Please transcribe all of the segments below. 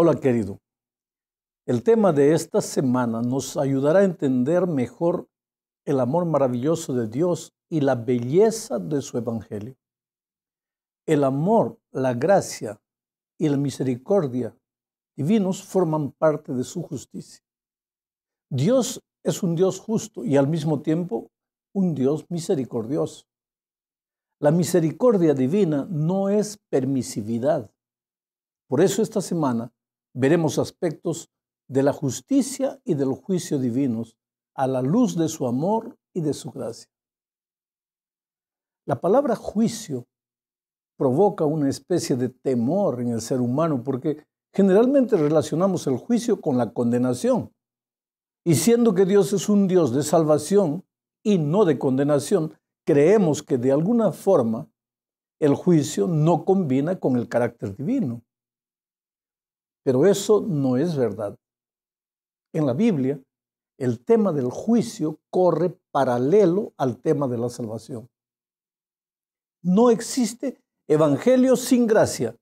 Hola querido, el tema de esta semana nos ayudará a entender mejor el amor maravilloso de Dios y la belleza de su Evangelio. El amor, la gracia y la misericordia divinos forman parte de su justicia. Dios es un Dios justo y al mismo tiempo un Dios misericordioso. La misericordia divina no es permisividad. Por eso esta semana Veremos aspectos de la justicia y del juicio divinos a la luz de su amor y de su gracia. La palabra juicio provoca una especie de temor en el ser humano porque generalmente relacionamos el juicio con la condenación. Y siendo que Dios es un Dios de salvación y no de condenación, creemos que de alguna forma el juicio no combina con el carácter divino. Pero eso no es verdad. En la Biblia, el tema del juicio corre paralelo al tema de la salvación. No existe evangelio sin gracia,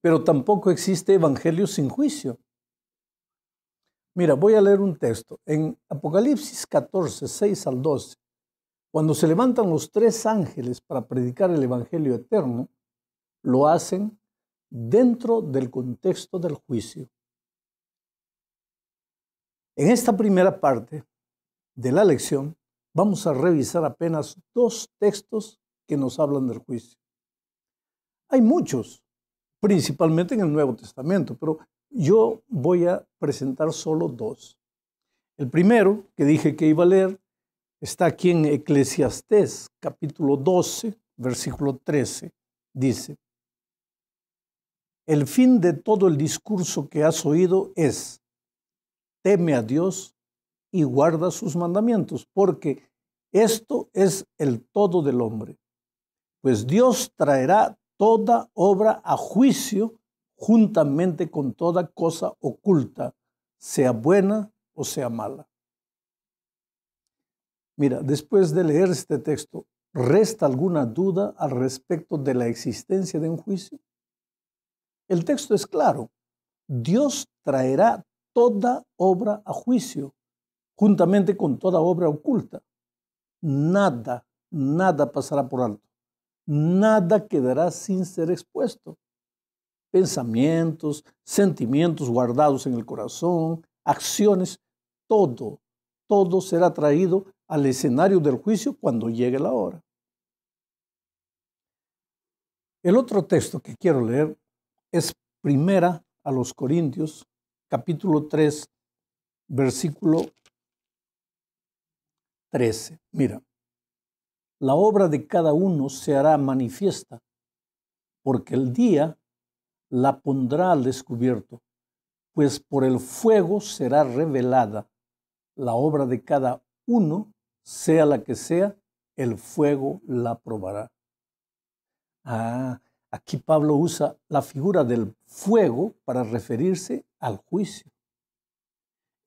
pero tampoco existe evangelio sin juicio. Mira, voy a leer un texto. En Apocalipsis 14, 6 al 12, cuando se levantan los tres ángeles para predicar el Evangelio eterno, lo hacen dentro del contexto del juicio. En esta primera parte de la lección vamos a revisar apenas dos textos que nos hablan del juicio. Hay muchos, principalmente en el Nuevo Testamento, pero yo voy a presentar solo dos. El primero, que dije que iba a leer, está aquí en Eclesiastés capítulo 12, versículo 13. Dice, el fin de todo el discurso que has oído es, teme a Dios y guarda sus mandamientos, porque esto es el todo del hombre. Pues Dios traerá toda obra a juicio juntamente con toda cosa oculta, sea buena o sea mala. Mira, después de leer este texto, ¿resta alguna duda al respecto de la existencia de un juicio? El texto es claro. Dios traerá toda obra a juicio, juntamente con toda obra oculta. Nada, nada pasará por alto. Nada quedará sin ser expuesto. Pensamientos, sentimientos guardados en el corazón, acciones, todo, todo será traído al escenario del juicio cuando llegue la hora. El otro texto que quiero leer es primera a los Corintios, capítulo 3, versículo 13. Mira, la obra de cada uno se hará manifiesta, porque el día la pondrá al descubierto, pues por el fuego será revelada la obra de cada uno, sea la que sea, el fuego la probará. Ah, Aquí Pablo usa la figura del fuego para referirse al juicio.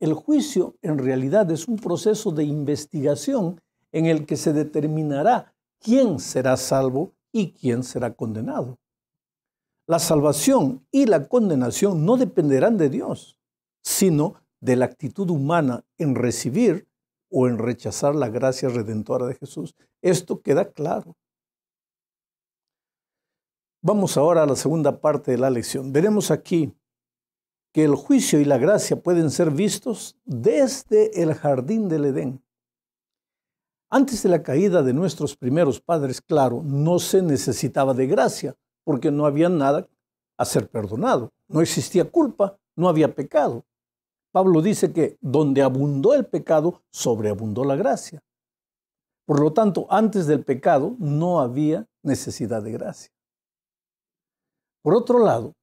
El juicio en realidad es un proceso de investigación en el que se determinará quién será salvo y quién será condenado. La salvación y la condenación no dependerán de Dios, sino de la actitud humana en recibir o en rechazar la gracia redentora de Jesús. Esto queda claro. Vamos ahora a la segunda parte de la lección. Veremos aquí que el juicio y la gracia pueden ser vistos desde el jardín del Edén. Antes de la caída de nuestros primeros padres, claro, no se necesitaba de gracia, porque no había nada a ser perdonado. No existía culpa, no había pecado. Pablo dice que donde abundó el pecado, sobreabundó la gracia. Por lo tanto, antes del pecado no había necesidad de gracia. Por otro lado,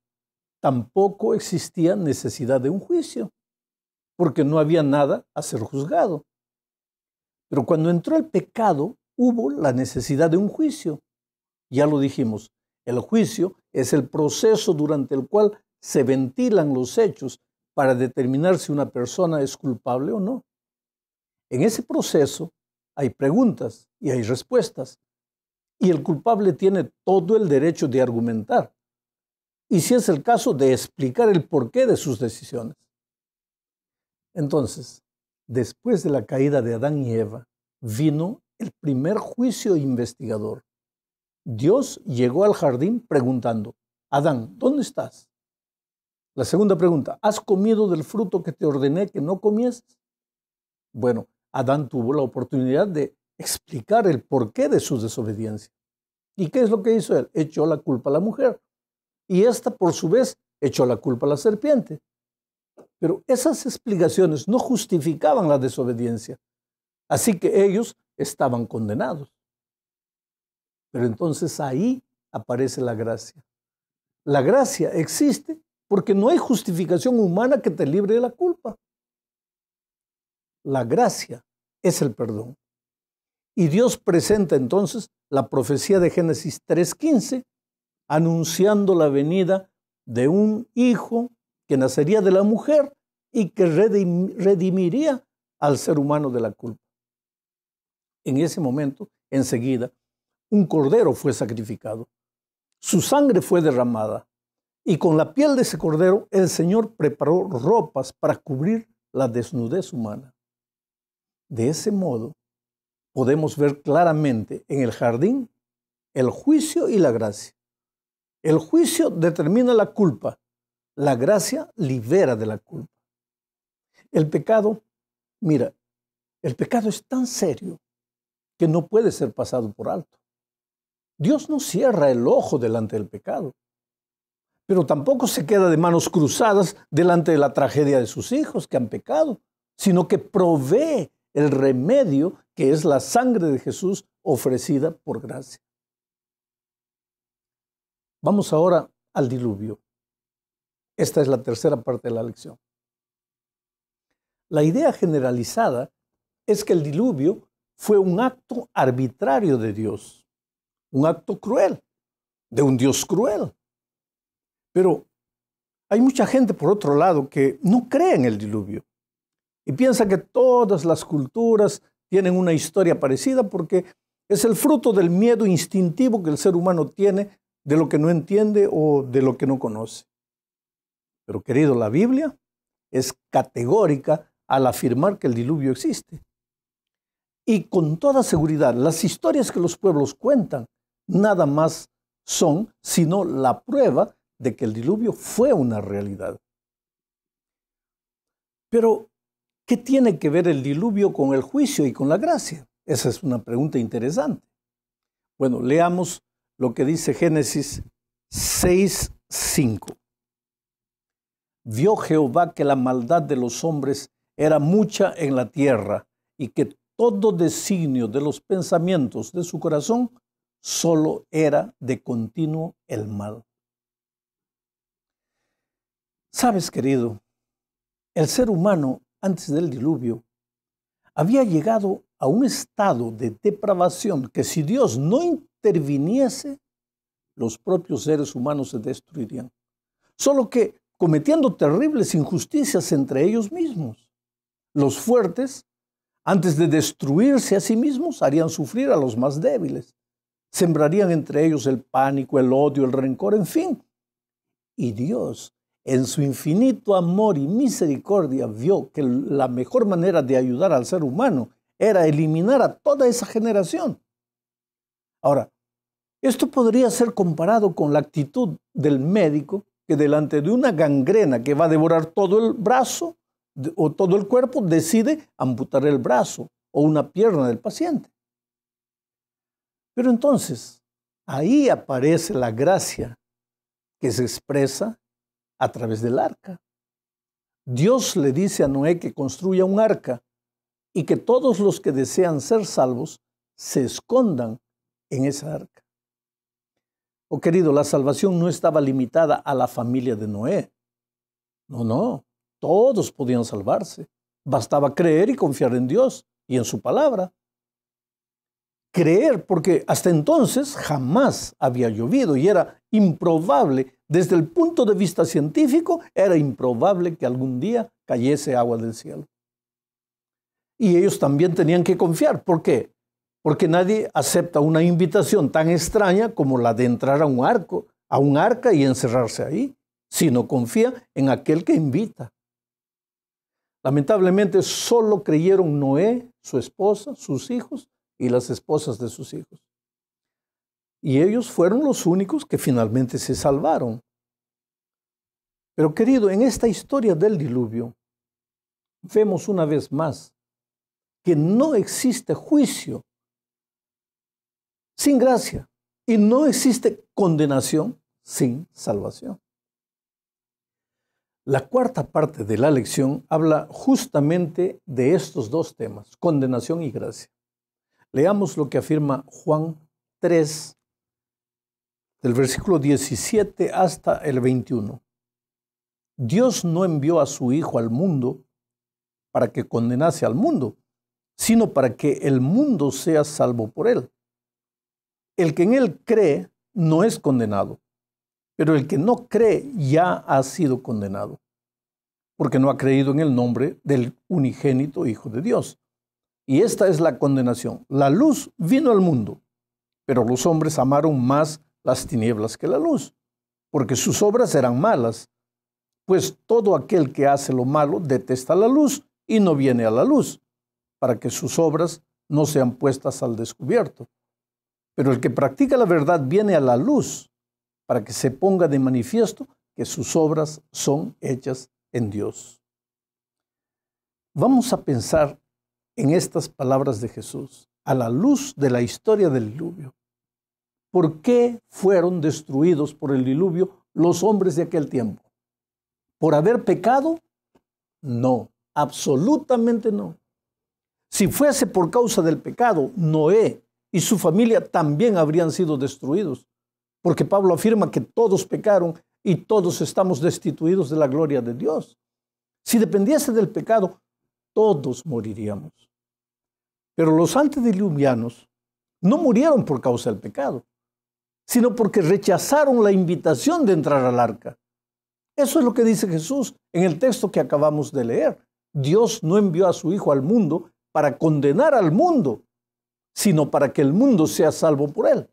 tampoco existía necesidad de un juicio, porque no había nada a ser juzgado. Pero cuando entró el pecado, hubo la necesidad de un juicio. Ya lo dijimos, el juicio es el proceso durante el cual se ventilan los hechos para determinar si una persona es culpable o no. En ese proceso hay preguntas y hay respuestas, y el culpable tiene todo el derecho de argumentar y si es el caso de explicar el porqué de sus decisiones. Entonces, después de la caída de Adán y Eva, vino el primer juicio investigador. Dios llegó al jardín preguntando, Adán, ¿dónde estás? La segunda pregunta, ¿has comido del fruto que te ordené que no comieses? Bueno, Adán tuvo la oportunidad de explicar el porqué de su desobediencia. ¿Y qué es lo que hizo él? Echó la culpa a la mujer y ésta por su vez echó la culpa a la serpiente. Pero esas explicaciones no justificaban la desobediencia, así que ellos estaban condenados. Pero entonces ahí aparece la gracia. La gracia existe porque no hay justificación humana que te libre de la culpa. La gracia es el perdón. Y Dios presenta entonces la profecía de Génesis 3.15 anunciando la venida de un hijo que nacería de la mujer y que redimiría al ser humano de la culpa. En ese momento, enseguida, un cordero fue sacrificado. Su sangre fue derramada y con la piel de ese cordero el Señor preparó ropas para cubrir la desnudez humana. De ese modo, podemos ver claramente en el jardín el juicio y la gracia. El juicio determina la culpa. La gracia libera de la culpa. El pecado, mira, el pecado es tan serio que no puede ser pasado por alto. Dios no cierra el ojo delante del pecado, pero tampoco se queda de manos cruzadas delante de la tragedia de sus hijos que han pecado, sino que provee el remedio que es la sangre de Jesús ofrecida por gracia. Vamos ahora al diluvio. Esta es la tercera parte de la lección. La idea generalizada es que el diluvio fue un acto arbitrario de Dios, un acto cruel, de un Dios cruel. Pero hay mucha gente, por otro lado, que no cree en el diluvio y piensa que todas las culturas tienen una historia parecida porque es el fruto del miedo instintivo que el ser humano tiene de lo que no entiende o de lo que no conoce. Pero querido, la Biblia es categórica al afirmar que el diluvio existe. Y con toda seguridad, las historias que los pueblos cuentan nada más son sino la prueba de que el diluvio fue una realidad. Pero, ¿qué tiene que ver el diluvio con el juicio y con la gracia? Esa es una pregunta interesante. Bueno, leamos lo que dice Génesis 6, 5. Vio Jehová que la maldad de los hombres era mucha en la tierra y que todo designio de los pensamientos de su corazón solo era de continuo el mal. Sabes, querido, el ser humano antes del diluvio había llegado a un estado de depravación que si Dios no interviniese, los propios seres humanos se destruirían. Solo que cometiendo terribles injusticias entre ellos mismos. Los fuertes, antes de destruirse a sí mismos, harían sufrir a los más débiles. Sembrarían entre ellos el pánico, el odio, el rencor, en fin. Y Dios, en su infinito amor y misericordia, vio que la mejor manera de ayudar al ser humano era eliminar a toda esa generación. Ahora, esto podría ser comparado con la actitud del médico que delante de una gangrena que va a devorar todo el brazo o todo el cuerpo decide amputar el brazo o una pierna del paciente. Pero entonces, ahí aparece la gracia que se expresa a través del arca. Dios le dice a Noé que construya un arca y que todos los que desean ser salvos se escondan en esa arca. Oh querido, la salvación no estaba limitada a la familia de Noé. No, no, todos podían salvarse. Bastaba creer y confiar en Dios y en su palabra. Creer, porque hasta entonces jamás había llovido y era improbable, desde el punto de vista científico, era improbable que algún día cayese agua del cielo. Y ellos también tenían que confiar. ¿Por qué? porque nadie acepta una invitación tan extraña como la de entrar a un arco, a un arca y encerrarse ahí, si no confía en aquel que invita. Lamentablemente solo creyeron Noé, su esposa, sus hijos y las esposas de sus hijos. Y ellos fueron los únicos que finalmente se salvaron. Pero querido, en esta historia del diluvio, vemos una vez más que no existe juicio sin gracia. Y no existe condenación sin salvación. La cuarta parte de la lección habla justamente de estos dos temas, condenación y gracia. Leamos lo que afirma Juan 3, del versículo 17 hasta el 21. Dios no envió a su Hijo al mundo para que condenase al mundo, sino para que el mundo sea salvo por él. El que en él cree no es condenado, pero el que no cree ya ha sido condenado, porque no ha creído en el nombre del unigénito Hijo de Dios. Y esta es la condenación. La luz vino al mundo, pero los hombres amaron más las tinieblas que la luz, porque sus obras eran malas. Pues todo aquel que hace lo malo detesta la luz y no viene a la luz, para que sus obras no sean puestas al descubierto. Pero el que practica la verdad viene a la luz para que se ponga de manifiesto que sus obras son hechas en Dios. Vamos a pensar en estas palabras de Jesús a la luz de la historia del diluvio. ¿Por qué fueron destruidos por el diluvio los hombres de aquel tiempo? ¿Por haber pecado? No, absolutamente no. Si fuese por causa del pecado, Noé y su familia también habrían sido destruidos, porque Pablo afirma que todos pecaron y todos estamos destituidos de la gloria de Dios. Si dependiese del pecado, todos moriríamos. Pero los antediluvianos no murieron por causa del pecado, sino porque rechazaron la invitación de entrar al arca. Eso es lo que dice Jesús en el texto que acabamos de leer. Dios no envió a su Hijo al mundo para condenar al mundo, sino para que el mundo sea salvo por él.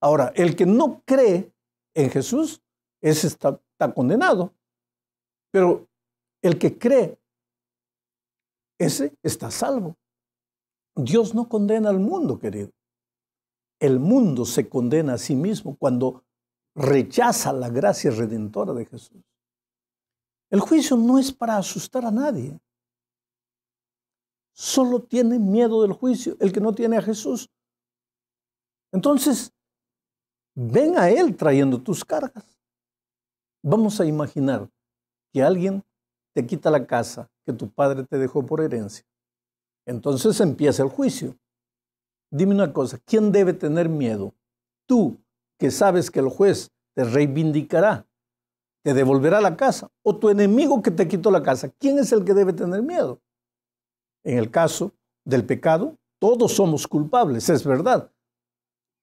Ahora, el que no cree en Jesús, es está, condenado. Pero el que cree, ese está salvo. Dios no condena al mundo, querido. El mundo se condena a sí mismo cuando rechaza la gracia redentora de Jesús. El juicio no es para asustar a nadie solo tiene miedo del juicio, el que no tiene a Jesús. Entonces, ven a Él trayendo tus cargas. Vamos a imaginar que alguien te quita la casa que tu padre te dejó por herencia. Entonces empieza el juicio. Dime una cosa, ¿quién debe tener miedo? Tú, que sabes que el juez te reivindicará, te devolverá la casa, o tu enemigo que te quitó la casa. ¿Quién es el que debe tener miedo? en el caso del pecado, todos somos culpables, es verdad.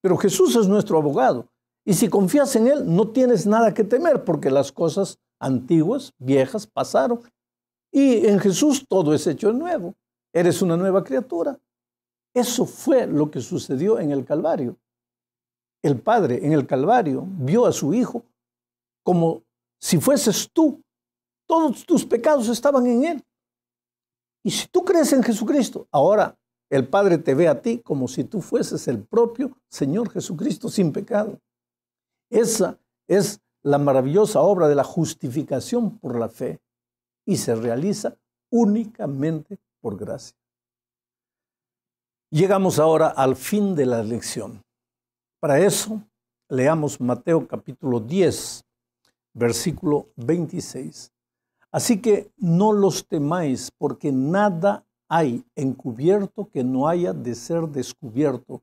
Pero Jesús es nuestro abogado. Y si confías en Él, no tienes nada que temer porque las cosas antiguas, viejas, pasaron. Y en Jesús todo es hecho nuevo. Eres una nueva criatura. Eso fue lo que sucedió en el Calvario. El Padre en el Calvario vio a su Hijo como si fueses tú. Todos tus pecados estaban en Él. Y si tú crees en Jesucristo, ahora el Padre te ve a ti como si tú fueses el propio Señor Jesucristo sin pecado. Esa es la maravillosa obra de la justificación por la fe y se realiza únicamente por gracia. Llegamos ahora al fin de la lección. Para eso, leamos Mateo capítulo 10, versículo 26. Así que no los temáis, porque nada hay encubierto que no haya de ser descubierto,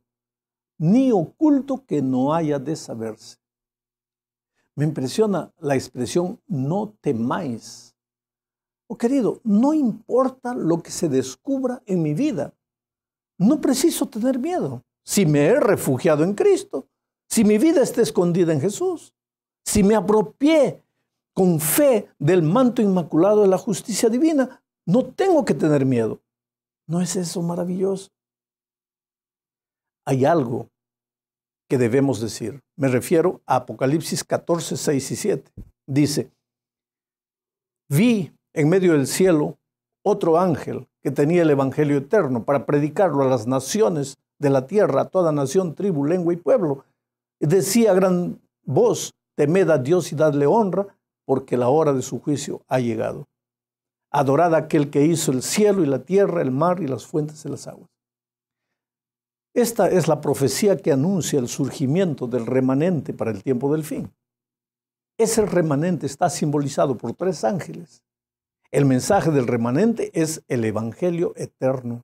ni oculto que no haya de saberse. Me impresiona la expresión no temáis. Oh querido, no importa lo que se descubra en mi vida, no preciso tener miedo. Si me he refugiado en Cristo, si mi vida está escondida en Jesús, si me apropié con fe del manto inmaculado de la justicia divina, no tengo que tener miedo. ¿No es eso maravilloso? Hay algo que debemos decir. Me refiero a Apocalipsis 14, 6 y 7. Dice, vi en medio del cielo otro ángel que tenía el Evangelio eterno para predicarlo a las naciones de la tierra, a toda nación, tribu, lengua y pueblo. Decía gran voz, temed a Dios y dadle honra, porque la hora de su juicio ha llegado. Adorad aquel que hizo el cielo y la tierra, el mar y las fuentes de las aguas. Esta es la profecía que anuncia el surgimiento del remanente para el tiempo del fin. Ese remanente está simbolizado por tres ángeles. El mensaje del remanente es el Evangelio eterno.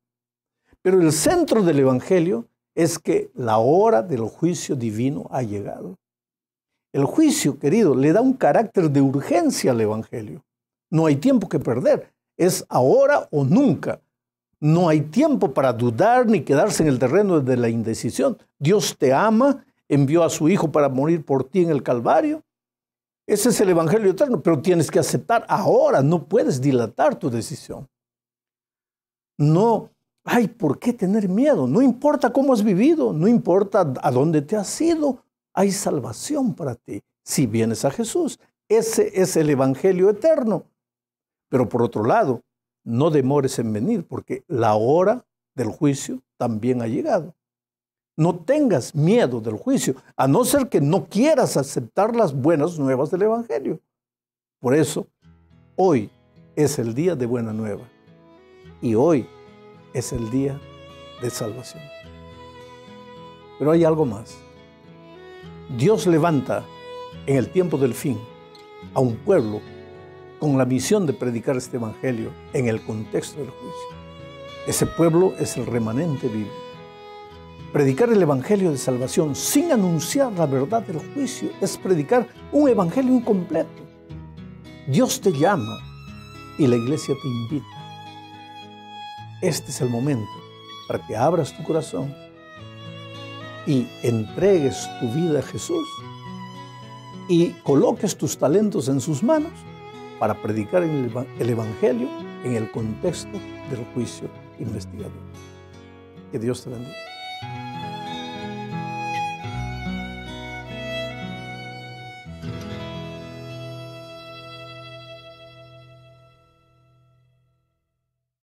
Pero el centro del Evangelio es que la hora del juicio divino ha llegado. El juicio, querido, le da un carácter de urgencia al Evangelio. No hay tiempo que perder. Es ahora o nunca. No hay tiempo para dudar ni quedarse en el terreno de la indecisión. Dios te ama, envió a su Hijo para morir por ti en el Calvario. Ese es el Evangelio eterno, pero tienes que aceptar ahora, no puedes dilatar tu decisión. No hay por qué tener miedo, no importa cómo has vivido, no importa a dónde te has ido, hay salvación para ti si vienes a Jesús. Ese es el Evangelio eterno. Pero por otro lado, no demores en venir porque la hora del juicio también ha llegado. No tengas miedo del juicio, a no ser que no quieras aceptar las buenas nuevas del Evangelio. Por eso, hoy es el día de buena nueva y hoy es el día de salvación. Pero hay algo más. Dios levanta en el tiempo del fin a un pueblo con la misión de predicar este Evangelio en el contexto del juicio. Ese pueblo es el remanente vivo. Predicar el Evangelio de salvación sin anunciar la verdad del juicio es predicar un Evangelio incompleto. Dios te llama y la iglesia te invita. Este es el momento para que abras tu corazón y entregues tu vida a Jesús y coloques tus talentos en sus manos para predicar el Evangelio en el contexto del juicio investigador. Que Dios te bendiga.